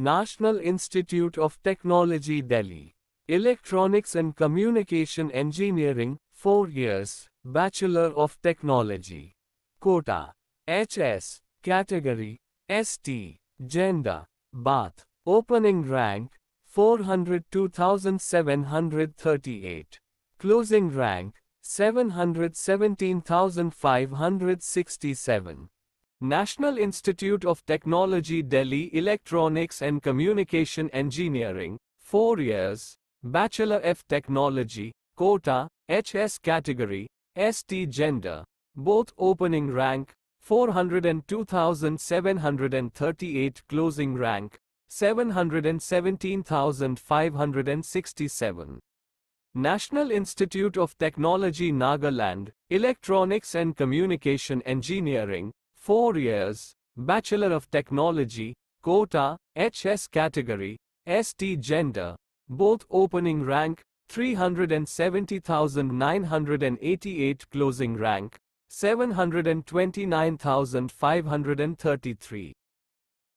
National Institute of Technology Delhi. Electronics and Communication Engineering, 4 years, Bachelor of Technology. Quota. HS, Category, ST, Gender, Bath. Opening rank, 402,738. Closing rank, 717,567. National Institute of Technology Delhi Electronics and Communication Engineering, 4 years, Bachelor of Technology, Quota, HS category, ST gender, both opening rank, 402,738 closing rank, 717,567. National Institute of Technology Nagaland, Electronics and Communication Engineering, 4 years, Bachelor of Technology, quota, HS category, ST gender, both opening rank, 370,988 closing rank, 729,533.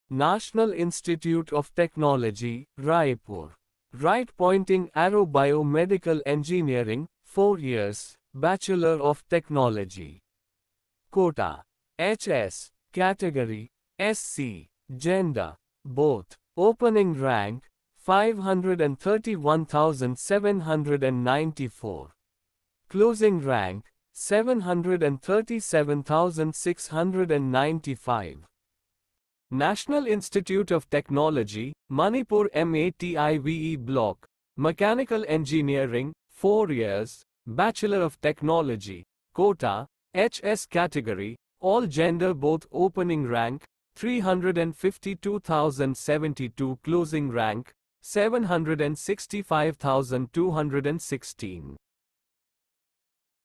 National Institute of Technology, Raipur. Right pointing arrow biomedical engineering, 4 years, Bachelor of Technology. Quota HS, Category, SC, Gender, both, Opening Rank, 531,794. Closing Rank, 737,695. National Institute of Technology, Manipur MATIVE Block, Mechanical Engineering, 4 years, Bachelor of Technology, Quota, HS category, all gender both opening rank 352,072 closing rank 765,216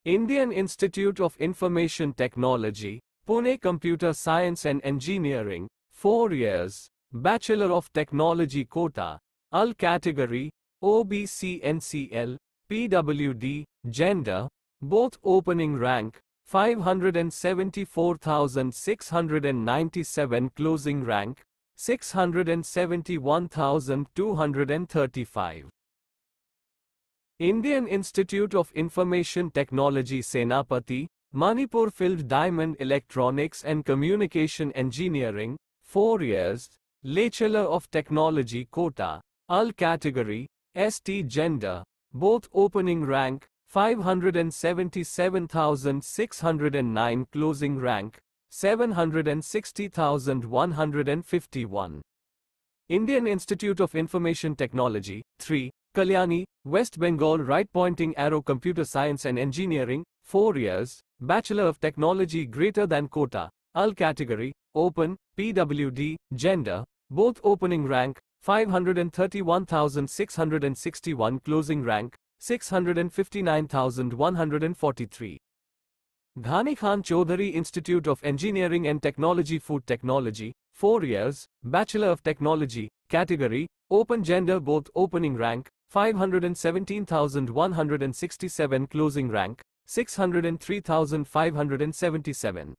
Indian Institute of Information Technology Pune Computer Science and Engineering 4 years Bachelor of Technology quota UL category OBC NCL PWD gender both opening rank 574,697 closing rank 671,235 Indian Institute of Information Technology Senapati Manipur filled Diamond Electronics and Communication Engineering 4 years Lecturer of Technology Kota All category ST gender both opening rank 577,609 closing rank 760,151 Indian Institute of Information Technology 3 Kalyani West Bengal right pointing arrow computer science and engineering 4 years bachelor of technology greater than quota all category open PWD gender both opening rank 531,661 closing rank 659143. Ghani Khan Chaudhary Institute of Engineering and Technology Food Technology, 4 years, Bachelor of Technology, category, open gender both opening rank, 517,167 closing rank, 603,577.